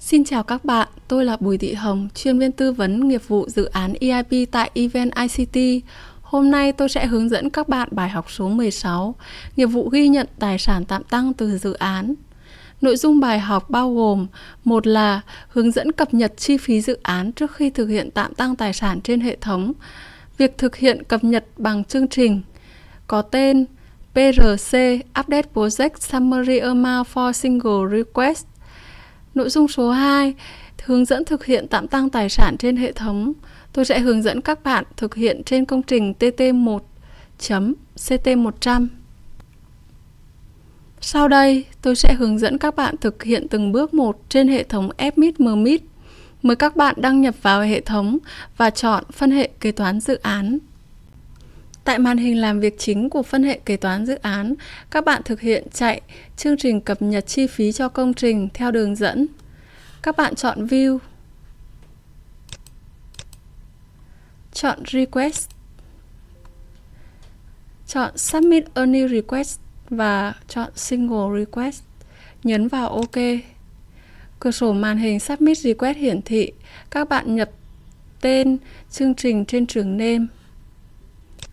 Xin chào các bạn, tôi là Bùi Thị Hồng, chuyên viên tư vấn nghiệp vụ dự án EIP tại Event ICT. Hôm nay tôi sẽ hướng dẫn các bạn bài học số 16, nghiệp vụ ghi nhận tài sản tạm tăng từ dự án. Nội dung bài học bao gồm một là hướng dẫn cập nhật chi phí dự án trước khi thực hiện tạm tăng tài sản trên hệ thống. Việc thực hiện cập nhật bằng chương trình có tên PRC Update Project Summary Amount for Single Request Nội dung số 2, hướng dẫn thực hiện tạm tăng tài sản trên hệ thống. Tôi sẽ hướng dẫn các bạn thực hiện trên công trình TT1.CT100. Sau đây, tôi sẽ hướng dẫn các bạn thực hiện từng bước một trên hệ thống FMIT MMIT. Mời các bạn đăng nhập vào hệ thống và chọn phân hệ kế toán dự án. Tại màn hình làm việc chính của phân hệ kế toán dự án, các bạn thực hiện chạy chương trình cập nhật chi phí cho công trình theo đường dẫn. Các bạn chọn View, chọn Request, chọn Submit a new request và chọn Single request. Nhấn vào OK. Cửa sổ màn hình Submit request hiển thị, các bạn nhập tên chương trình trên trường name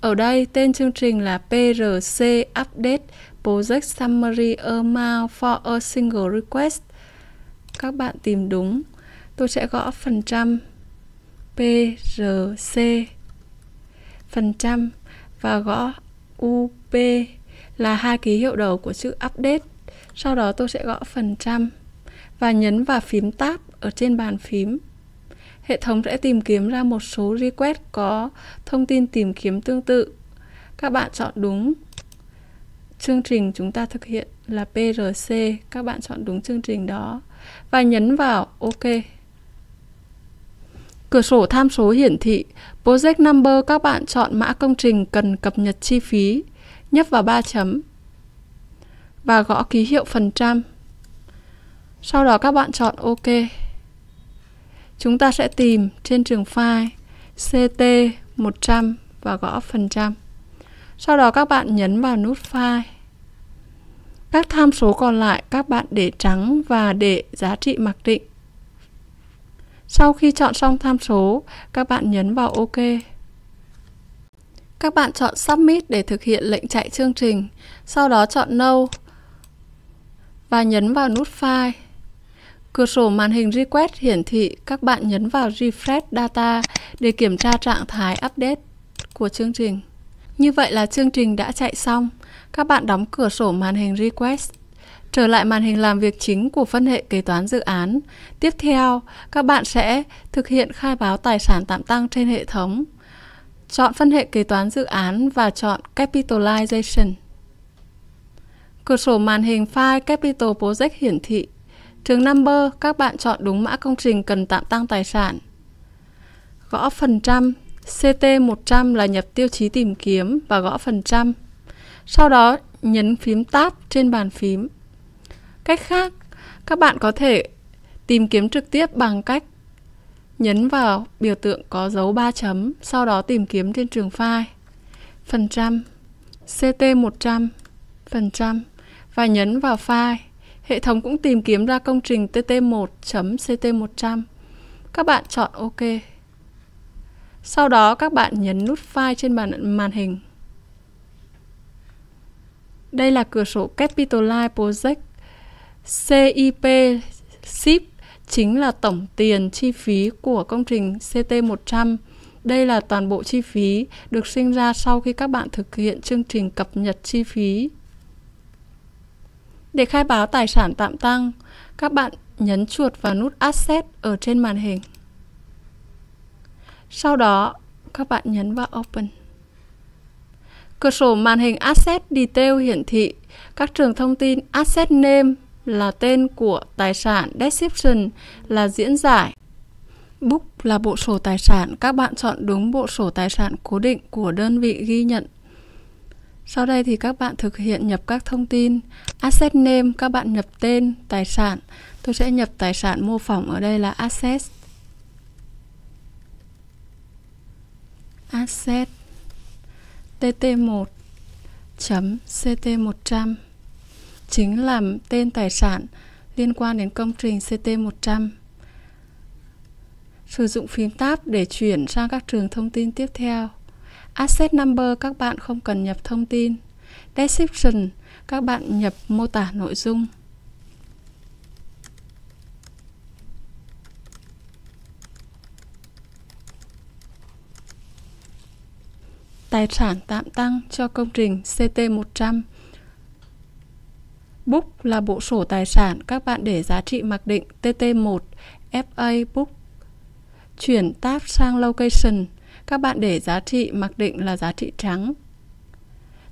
ở đây, tên chương trình là PRC Update Project Summary Amount for a Single Request. Các bạn tìm đúng. Tôi sẽ gõ phần trăm PRC phần trăm và gõ UP là hai ký hiệu đầu của chữ update. Sau đó tôi sẽ gõ phần trăm và nhấn vào phím tab ở trên bàn phím hệ thống sẽ tìm kiếm ra một số request có thông tin tìm kiếm tương tự. Các bạn chọn đúng chương trình chúng ta thực hiện là PRC, các bạn chọn đúng chương trình đó và nhấn vào OK. Cửa sổ tham số hiển thị Project Number các bạn chọn mã công trình cần cập nhật chi phí, nhấp vào 3 chấm và gõ ký hiệu phần trăm. Sau đó các bạn chọn OK. Chúng ta sẽ tìm trên trường file CT100 và gõ phần trăm. Sau đó các bạn nhấn vào nút file. Các tham số còn lại các bạn để trắng và để giá trị mặc định. Sau khi chọn xong tham số, các bạn nhấn vào OK. Các bạn chọn Submit để thực hiện lệnh chạy chương trình, sau đó chọn No và nhấn vào nút File. Cửa sổ màn hình request hiển thị các bạn nhấn vào Refresh Data để kiểm tra trạng thái update của chương trình. Như vậy là chương trình đã chạy xong. Các bạn đóng cửa sổ màn hình request. Trở lại màn hình làm việc chính của phân hệ kế toán dự án. Tiếp theo, các bạn sẽ thực hiện khai báo tài sản tạm tăng trên hệ thống. Chọn phân hệ kế toán dự án và chọn Capitalization. Cửa sổ màn hình file Capital Project hiển thị Trường number, các bạn chọn đúng mã công trình cần tạm tăng tài sản. Gõ phần trăm, CT100 là nhập tiêu chí tìm kiếm và gõ phần trăm. Sau đó nhấn phím Tab trên bàn phím. Cách khác, các bạn có thể tìm kiếm trực tiếp bằng cách nhấn vào biểu tượng có dấu 3 chấm, sau đó tìm kiếm trên trường file. Phần trăm, CT100, phần trăm và nhấn vào file. Hệ thống cũng tìm kiếm ra công trình tt1.ct100. Các bạn chọn OK. Sau đó các bạn nhấn nút File trên màn, màn hình. Đây là cửa sổ Capitalize Project. CIP SIP chính là tổng tiền chi phí của công trình CT100. Đây là toàn bộ chi phí được sinh ra sau khi các bạn thực hiện chương trình cập nhật chi phí để khai báo tài sản tạm tăng, các bạn nhấn chuột vào nút Asset ở trên màn hình. Sau đó, các bạn nhấn vào Open. Cửa sổ màn hình Asset Detail hiển thị các trường thông tin Asset Name là tên của tài sản, Description là diễn giải, Book là bộ sổ tài sản. Các bạn chọn đúng bộ sổ tài sản cố định của đơn vị ghi nhận sau đây thì các bạn thực hiện nhập các thông tin asset name các bạn nhập tên, tài sản. Tôi sẽ nhập tài sản mô phỏng ở đây là asset. Asset tt1.ct100 chính là tên tài sản liên quan đến công trình CT100. Sử dụng phím tab để chuyển sang các trường thông tin tiếp theo. Asset Number các bạn không cần nhập thông tin. Description các bạn nhập mô tả nội dung. Tài sản tạm tăng cho công trình CT100. Book là bộ sổ tài sản các bạn để giá trị mặc định TT1 FA Book. Chuyển tab sang Location các bạn để giá trị mặc định là giá trị trắng.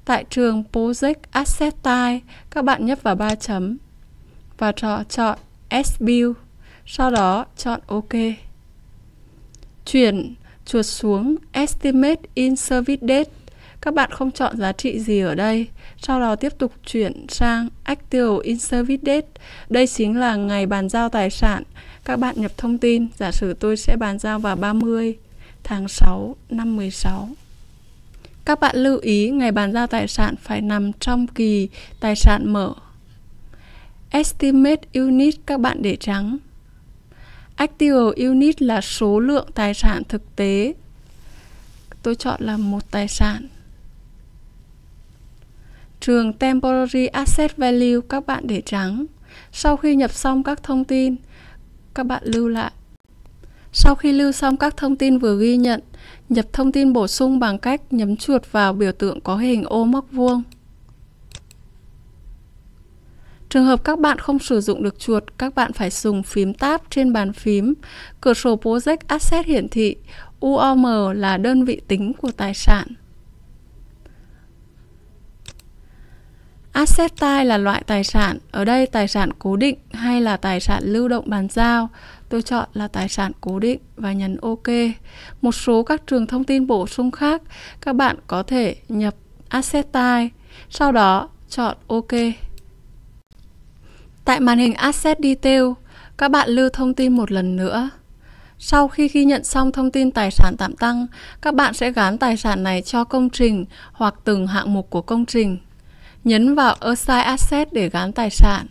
Tại trường Project Asset Type, các bạn nhấp vào ba chấm và chọn, chọn S-Build, sau đó chọn OK. Chuyển chuột xuống Estimate in Service Date. Các bạn không chọn giá trị gì ở đây, sau đó tiếp tục chuyển sang Actual in Service Date. Đây chính là ngày bàn giao tài sản. Các bạn nhập thông tin, giả sử tôi sẽ bàn giao vào 30 tháng 6 năm 16. Các bạn lưu ý ngày bàn giao tài sản phải nằm trong kỳ tài sản mở. Estimate unit các bạn để trắng. Actual unit là số lượng tài sản thực tế. Tôi chọn là một tài sản. Trường Temporary Asset Value các bạn để trắng. Sau khi nhập xong các thông tin, các bạn lưu lại sau khi lưu xong các thông tin vừa ghi nhận, nhập thông tin bổ sung bằng cách nhấn chuột vào biểu tượng có hình ô móc vuông. Trường hợp các bạn không sử dụng được chuột, các bạn phải dùng phím Tab trên bàn phím. Cửa sổ Project Asset hiển thị UOM là đơn vị tính của tài sản. Asset type là loại tài sản, ở đây tài sản cố định hay là tài sản lưu động bàn giao. Tôi chọn là tài sản cố định và nhấn OK. Một số các trường thông tin bổ sung khác, các bạn có thể nhập Asset type. sau đó chọn OK. Tại màn hình Asset Detail, các bạn lưu thông tin một lần nữa. Sau khi ghi nhận xong thông tin tài sản tạm tăng, các bạn sẽ gán tài sản này cho công trình hoặc từng hạng mục của công trình nhấn vào Assign Asset để gán tài sản.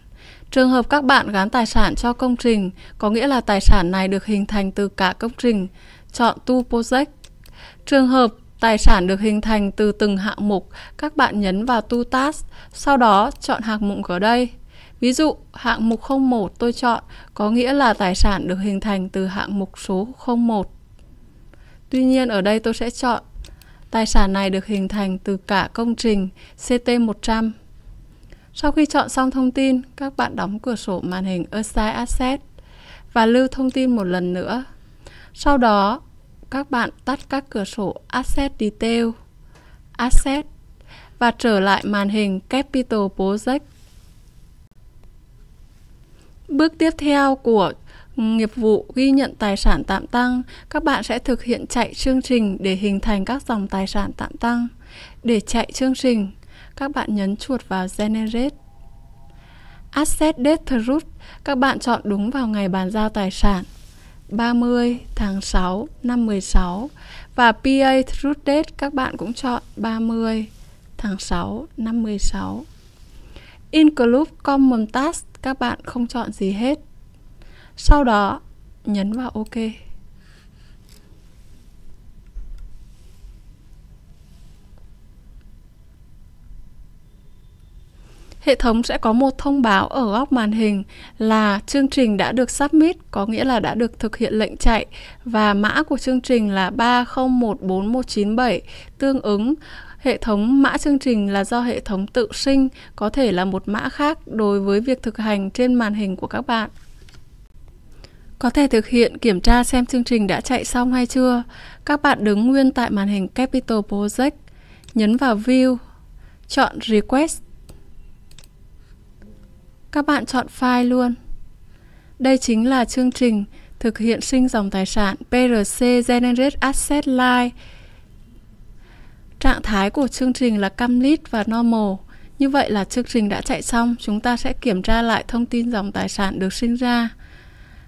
Trường hợp các bạn gán tài sản cho công trình, có nghĩa là tài sản này được hình thành từ cả công trình, chọn To Project. Trường hợp tài sản được hình thành từ từng hạng mục, các bạn nhấn vào To Task, sau đó chọn hạng mục ở đây. Ví dụ, hạng mục 01 tôi chọn có nghĩa là tài sản được hình thành từ hạng mục số 01. Tuy nhiên ở đây tôi sẽ chọn Tài sản này được hình thành từ cả công trình CT100. Sau khi chọn xong thông tin, các bạn đóng cửa sổ màn hình Assign Asset và lưu thông tin một lần nữa. Sau đó, các bạn tắt các cửa sổ Asset Detail, Asset và trở lại màn hình Capital Project. Bước tiếp theo của nghiệp vụ ghi nhận tài sản tạm tăng, các bạn sẽ thực hiện chạy chương trình để hình thành các dòng tài sản tạm tăng. Để chạy chương trình, các bạn nhấn chuột vào Generate. Asset Date Route, các bạn chọn đúng vào ngày bàn giao tài sản 30 tháng 6 năm 16 và PA Route Date các bạn cũng chọn 30 tháng 6 năm 16. Include Common Task các bạn không chọn gì hết sau đó nhấn vào ok hệ thống sẽ có một thông báo ở góc màn hình là chương trình đã được submit, có nghĩa là đã được thực hiện lệnh chạy và mã của chương trình là 3014197 tương ứng Hệ thống mã chương trình là do hệ thống tự sinh, có thể là một mã khác đối với việc thực hành trên màn hình của các bạn. Có thể thực hiện kiểm tra xem chương trình đã chạy xong hay chưa. Các bạn đứng nguyên tại màn hình Capital Project, nhấn vào View, chọn Request. Các bạn chọn File luôn. Đây chính là chương trình thực hiện sinh dòng tài sản PRC Generate Asset Line. Trạng thái của chương trình là complete và normal. Như vậy là chương trình đã chạy xong, chúng ta sẽ kiểm tra lại thông tin dòng tài sản được sinh ra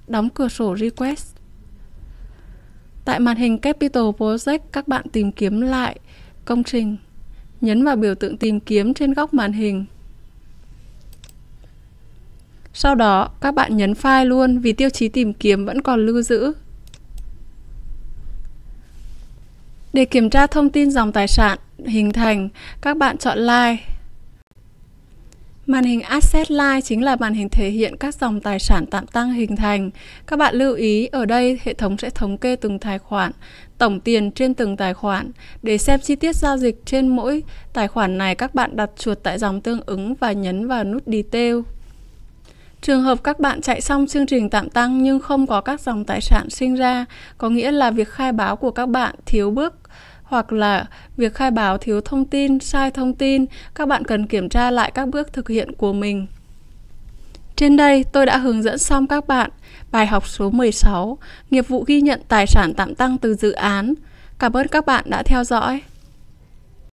đóng cửa sổ request. Tại màn hình Capital Project, các bạn tìm kiếm lại công trình. Nhấn vào biểu tượng tìm kiếm trên góc màn hình. Sau đó, các bạn nhấn file luôn vì tiêu chí tìm kiếm vẫn còn lưu giữ. Để kiểm tra thông tin dòng tài sản hình thành, các bạn chọn Line. Màn hình Asset Line chính là màn hình thể hiện các dòng tài sản tạm tăng hình thành. Các bạn lưu ý, ở đây hệ thống sẽ thống kê từng tài khoản, tổng tiền trên từng tài khoản. Để xem chi tiết giao dịch trên mỗi tài khoản này, các bạn đặt chuột tại dòng tương ứng và nhấn vào nút Detail. Trường hợp các bạn chạy xong chương trình tạm tăng nhưng không có các dòng tài sản sinh ra, có nghĩa là việc khai báo của các bạn thiếu bước hoặc là việc khai báo thiếu thông tin, sai thông tin, các bạn cần kiểm tra lại các bước thực hiện của mình. Trên đây, tôi đã hướng dẫn xong các bạn bài học số 16, nghiệp vụ ghi nhận tài sản tạm tăng từ dự án. Cảm ơn các bạn đã theo dõi.